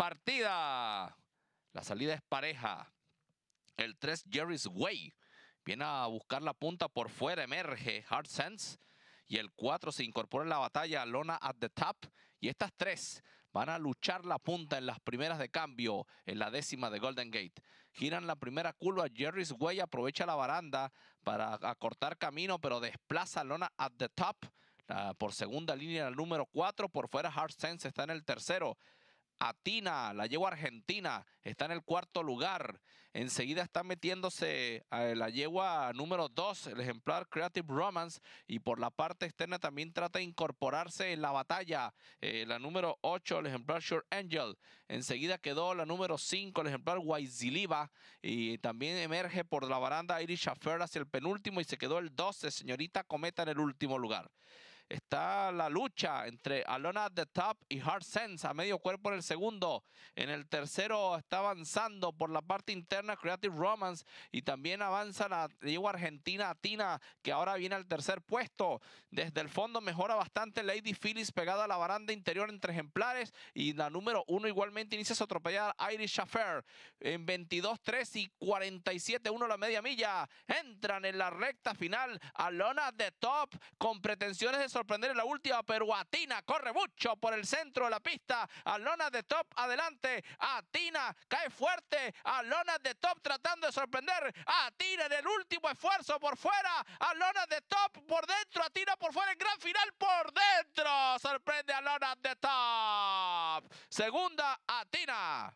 partida. La salida es pareja. El 3, Jerry's Way. Viene a buscar la punta por fuera, emerge Hard Sense. Y el 4 se incorpora en la batalla, Lona at the top. Y estas tres van a luchar la punta en las primeras de cambio, en la décima de Golden Gate. Giran la primera curva, Jerry's Way aprovecha la baranda para acortar camino, pero desplaza a Lona at the top. por segunda línea, el número 4. Por fuera, Hard Sense está en el tercero. Atina, la yegua argentina, está en el cuarto lugar. Enseguida está metiéndose eh, la yegua número 2, el ejemplar Creative Romance, y por la parte externa también trata de incorporarse en la batalla. Eh, la número 8, el ejemplar Sure Angel. Enseguida quedó la número 5, el ejemplar Waiziliba, y también emerge por la baranda Irish Affair hacia el penúltimo y se quedó el 12, señorita Cometa, en el último lugar. Está la lucha entre Alona at the top y Hard Sense a medio cuerpo en el segundo. En el tercero está avanzando por la parte interna Creative Romance y también avanza la digo argentina Tina que ahora viene al tercer puesto. Desde el fondo mejora bastante Lady Phyllis pegada a la baranda interior entre ejemplares y la número uno igualmente inicia su atropellar Irish Affair en 22-3 y 47-1 la media milla. Entran en la recta final Alona at the top con pretensiones de sorpresa sorprender en la última Atina Corre mucho por el centro de la pista. Alona de top adelante. Atina cae fuerte. Alona de top tratando de sorprender. Atina en el último esfuerzo por fuera. Alona de top por dentro. Atina por fuera. en gran final por dentro. Sorprende a Alona de top. Segunda, Atina.